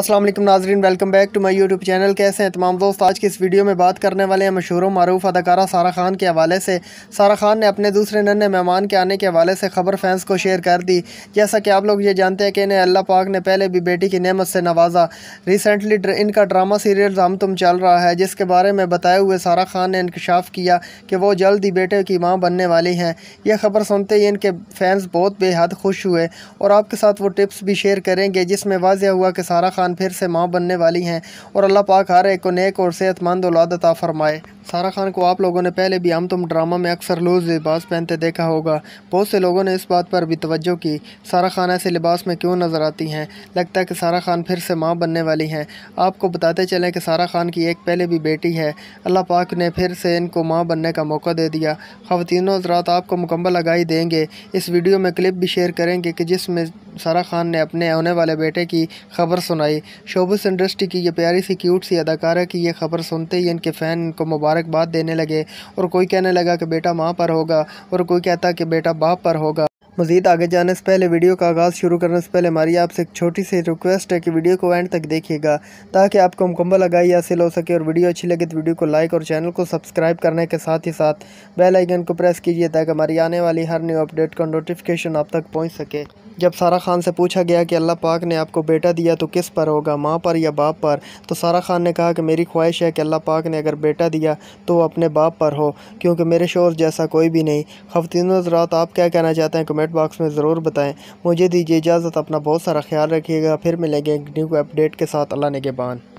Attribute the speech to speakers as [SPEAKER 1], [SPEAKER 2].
[SPEAKER 1] असलम नाजरीन welcome back to my YouTube channel कैसे हैं तमाम दोस्त आज की इस वीडियो में बात करने वाले हैं मशहूर मरूफ अदाकारा सारा खान के हवाले से सारा खान ने अपने दूसरे नन्हे मेहमान के आने के हवाले से खबर फैंस को शेयर कर दी जैसा कि आप लोग ये जानते हैं कि इन्हें अल्लाह पाक ने पहले भी बेटी की नेमत से नवाजा रिसेंटली ड्र, इनका ड्रामा सीरियल हम तुम चल रहा है जिसके बारे में बताए हुए सारा खान ने इंकशाफ किया कि वो जल्द ही बेटे की माँ बनने वाली हैं यह खबर सुनते ही इनके फैंस बहुत बेहद खुश हुए और आपके साथ वो टिप्स भी शेयर करेंगे जिसमें वाजह हुआ कि सारा खान खान फिर से माँ बनने वाली हैं और अल्लाह पाक हर एक को नेक और सेहतमंद औलाद अता फरमाए सारा खान को आप लोगों ने पहले भी हम तुम ड्रामा में अक्सर लूज लिबास पहनते देखा होगा बहुत से लोगों ने इस बात पर भी तवज्जो की सारा खान ऐसे लिबास में क्यों नज़र आती हैं लगता है कि सारा खान फिर से माँ बनने वाली हैं आपको बताते चलें कि सारा खान की एक पहले भी बेटी है अल्लाह पाक ने फिर से इनको माँ बनने का मौका दे दिया खातिनों हजरात आपको मुकम्मल आगाही देंगे इस वीडियो में क्लिप भी शेयर करेंगे कि जिसमें सारा खान ने अपने होने वाले बेटे की खबर सुनाई शोबस इंडस्ट्री की ये प्यारी सी क्यूट सी अदाकारा की ये खबर सुनते ही इनके फ़ैन को मुबारकबाद देने लगे और कोई कहने लगा कि बेटा माँ पर होगा और कोई कहता कि बेटा बाप पर होगा मज़ीद आगे जाने से पहले वीडियो का आगाज़ शुरू करने से पहले हमारी आपसे एक छोटी सी रिक्वेस्ट है कि वीडियो को एंड तक देखिएगा ताकि आपको मुकम्मल लगाई हासिल हो सके और वीडियो अच्छी लगे तो वीडियो को लाइक और चैनल को सब्सक्राइब करने के साथ ही साथ बेल आइकन को प्रेस कीजिए ताकि हमारी आने वाली हर न्यू अपडेट का नोटिफिकेशन आप तक पहुँच सके जब सारा खान से पूछा गया कि अल्लाह पाक ने आपको बेटा दिया तो किस पर होगा माँ पर या बाप पर तो सारा खान ने कहा कि मेरी ख्वाहिश है कि अल्लाह पाक ने अगर बेटा दिया तो अपने बाप पर हो क्योंकि मेरे शोर जैसा कोई भी नहीं खवतिन हजरात आप क्या कहना चाहते हैं कमेंट बॉक्स में ज़रूर बताएँ मुझे दीजिए इजाज़त अपना बहुत सारा ख्याल रखिएगा फिर मिलेंगे एक न्यू अपडेट के साथ अल्लाह ने के बान